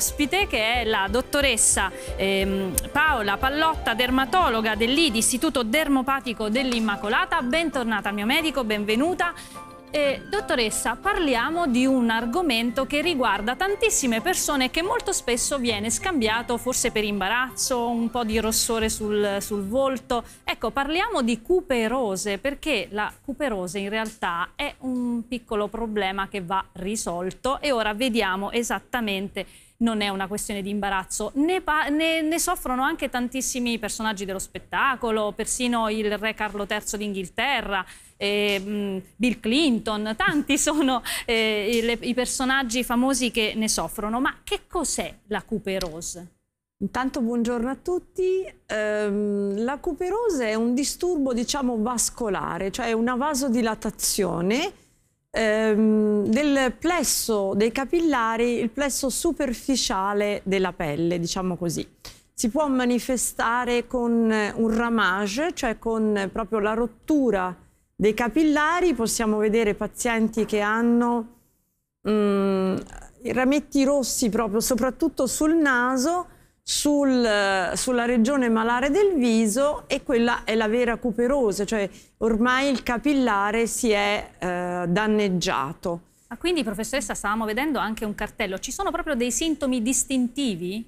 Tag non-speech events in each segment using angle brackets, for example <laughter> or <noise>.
ospite che è la dottoressa ehm, Paola Pallotta, dermatologa dell'IDI, Istituto Dermopatico dell'Immacolata. Bentornata mio medico, benvenuta. Eh, dottoressa, parliamo di un argomento che riguarda tantissime persone e che molto spesso viene scambiato forse per imbarazzo, un po' di rossore sul, sul volto. Ecco, parliamo di cuperose perché la cuperose in realtà è un piccolo problema che va risolto e ora vediamo esattamente non è una questione di imbarazzo. Ne, ne, ne soffrono anche tantissimi personaggi dello spettacolo, persino il re Carlo III d'Inghilterra. Eh, Bill Clinton, tanti <laughs> sono eh, i, le, i personaggi famosi che ne soffrono. Ma che cos'è la cuperose? Intanto buongiorno a tutti. Eh, la cuperose è un disturbo diciamo vascolare, cioè una vasodilatazione ehm, del plesso dei capillari, il plesso superficiale della pelle, diciamo così. Si può manifestare con eh, un ramage, cioè con proprio la rottura dei capillari. Possiamo vedere pazienti che hanno mm, rametti rossi proprio, soprattutto sul naso, sul, sulla regione malare del viso e quella è la vera cuperosa, cioè ormai il capillare si è eh, danneggiato. Ma quindi professoressa stavamo vedendo anche un cartello, ci sono proprio dei sintomi distintivi?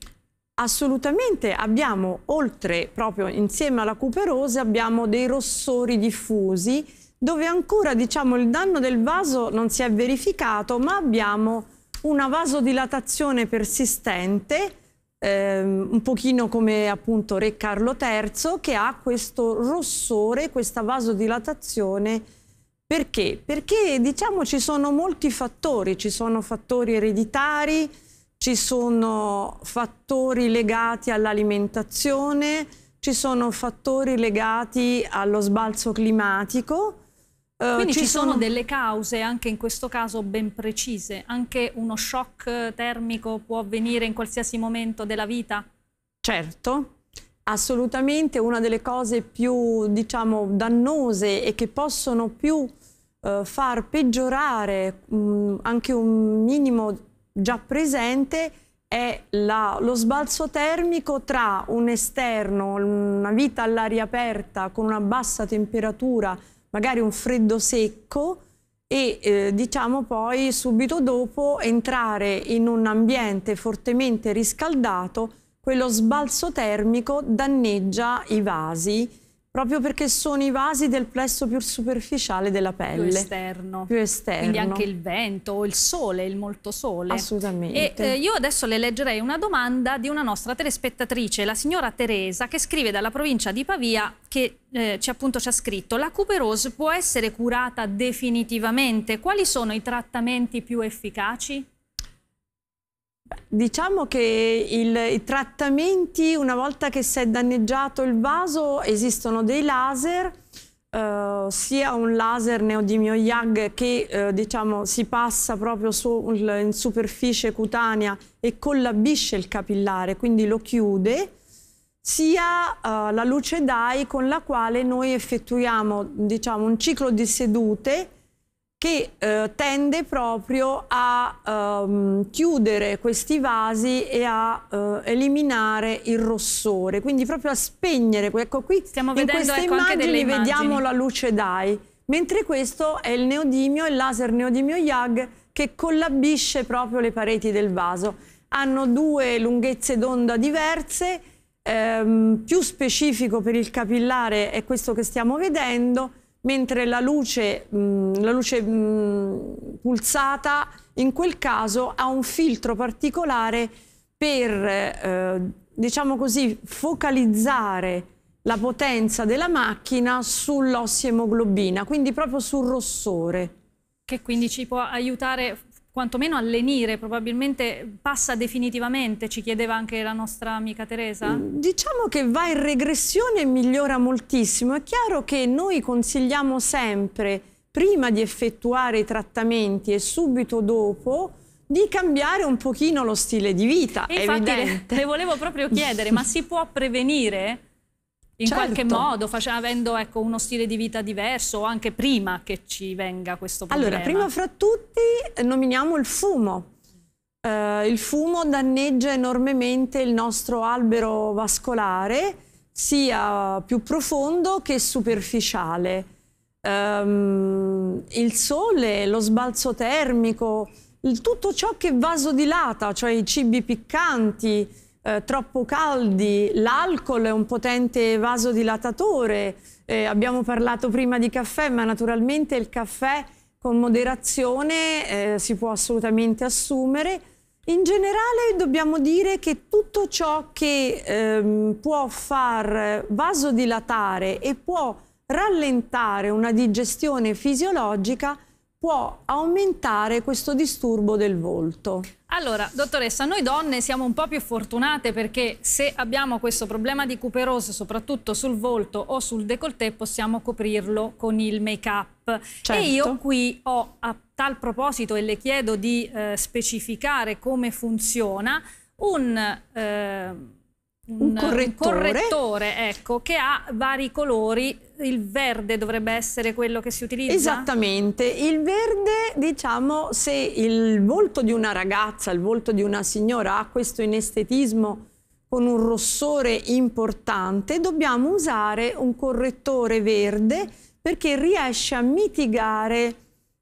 Assolutamente, abbiamo oltre, proprio insieme alla cuperose, abbiamo dei rossori diffusi dove ancora diciamo, il danno del vaso non si è verificato ma abbiamo una vasodilatazione persistente ehm, un pochino come appunto Re Carlo III, che ha questo rossore, questa vasodilatazione. Perché? Perché diciamo ci sono molti fattori, ci sono fattori ereditari, ci sono fattori legati all'alimentazione, ci sono fattori legati allo sbalzo climatico, eh, Quindi ci, ci sono, sono delle cause anche in questo caso ben precise, anche uno shock termico può avvenire in qualsiasi momento della vita? Certo, assolutamente una delle cose più diciamo dannose e che possono più eh, far peggiorare mh, mm, anche un minimo già presente è la, lo sbalzo termico tra un esterno, una vita all'aria aperta con una bassa temperatura magari un freddo secco e eh, diciamo poi subito dopo entrare in un ambiente fortemente riscaldato, quello sbalzo termico danneggia i vasi proprio perché sono i vasi del plesso più superficiale della pelle. Più esterno. Più esterno. Quindi anche il vento, il sole, il molto sole. Assolutamente. E eh, io adesso le leggerei una domanda di una nostra telespettatrice, la signora Teresa, che scrive dalla provincia di Pavia, che eh, ci, appunto ci ha scritto la cuperose può essere curata definitivamente? Quali sono i trattamenti più efficaci? Diciamo che il, i trattamenti, una volta che si è danneggiato il vaso, esistono dei laser, eh, sia un laser neodimio YAG che eh, diciamo, si passa proprio su, in superficie cutanea e collabisce il capillare, quindi lo chiude, sia eh, la luce DAI con la quale noi effettuiamo diciamo, un ciclo di sedute che eh, tende proprio a ehm, chiudere questi vasi e a eh, eliminare il rossore, quindi proprio a spegnere. Ecco qui Stiamo vedendo, in queste ecco, immagini, immagini vediamo la luce DAI, mentre questo è il neodimio, il laser neodimio YAG che collabisce proprio le pareti del vaso. Hanno due lunghezze d'onda diverse, ehm, più specifico per il capillare è questo che stiamo vedendo, mentre la luce, mh, mm, la luce mh, mm, pulsata in quel caso ha un filtro particolare per, eh, diciamo così, focalizzare la potenza della macchina sull'ossiemoglobina, quindi proprio sul rossore. Che quindi ci può aiutare quantomeno allenire, probabilmente passa definitivamente, ci chiedeva anche la nostra amica Teresa? Mm, diciamo che va in regressione e migliora moltissimo. È chiaro che noi consigliamo sempre, prima di effettuare i trattamenti e subito dopo, di cambiare un pochino lo stile di vita, e infatti, le, le volevo proprio chiedere, ma si può prevenire? in certo. qualche modo facendo, avendo ecco, uno stile di vita diverso o anche prima che ci venga questo problema? Allora, prima fra tutti eh, nominiamo il fumo. Uh, il fumo danneggia enormemente il nostro albero vascolare, sia più profondo che superficiale. Um, il sole, lo sbalzo termico, il, tutto ciò che vasodilata, cioè i cibi piccanti, eh, troppo caldi, l'alcol è un potente vasodilatatore, eh, abbiamo parlato prima di caffè, ma naturalmente il caffè con moderazione eh, si può assolutamente assumere. In generale dobbiamo dire che tutto ciò che ehm, può far vasodilatare e può rallentare una digestione fisiologica può aumentare questo disturbo del volto. Allora, dottoressa, noi donne siamo un po' più fortunate perché se abbiamo questo problema di cuperose, soprattutto sul volto o sul décolleté, possiamo coprirlo con il make-up. Certo. E io qui ho a tal proposito, e le chiedo di eh, specificare come funziona, un... Eh, un correttore. correttore. ecco, che ha vari colori. Il verde dovrebbe essere quello che si utilizza? Esattamente. Il verde, diciamo, se il volto di una ragazza, il volto di una signora ha questo inestetismo con un rossore importante, dobbiamo usare un correttore verde perché riesce a mitigare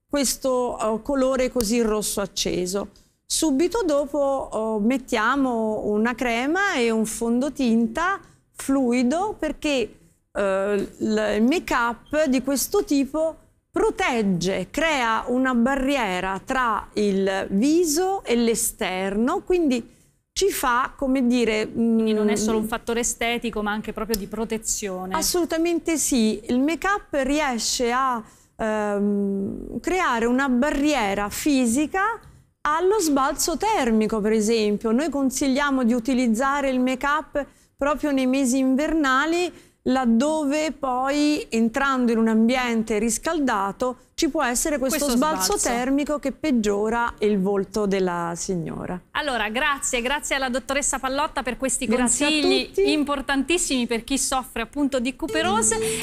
questo uh, colore così rosso acceso. Subito dopo oh, mettiamo una crema e un fondotinta fluido perché eh, il make-up di questo tipo protegge, crea una barriera tra il viso e l'esterno, quindi ci fa, come dire... Mm, quindi non è solo un fattore estetico, ma anche proprio di protezione. Assolutamente sì. Il make-up riesce a ehm, creare una barriera fisica allo sbalzo termico, per esempio. Noi consigliamo di utilizzare il make-up proprio nei mesi invernali, laddove poi entrando in un ambiente riscaldato ci può essere questo, questo sbalzo, sbalzo, termico che peggiora il volto della signora. Allora, grazie, grazie alla dottoressa Pallotta per questi grazie consigli importantissimi per chi soffre appunto di cuperose.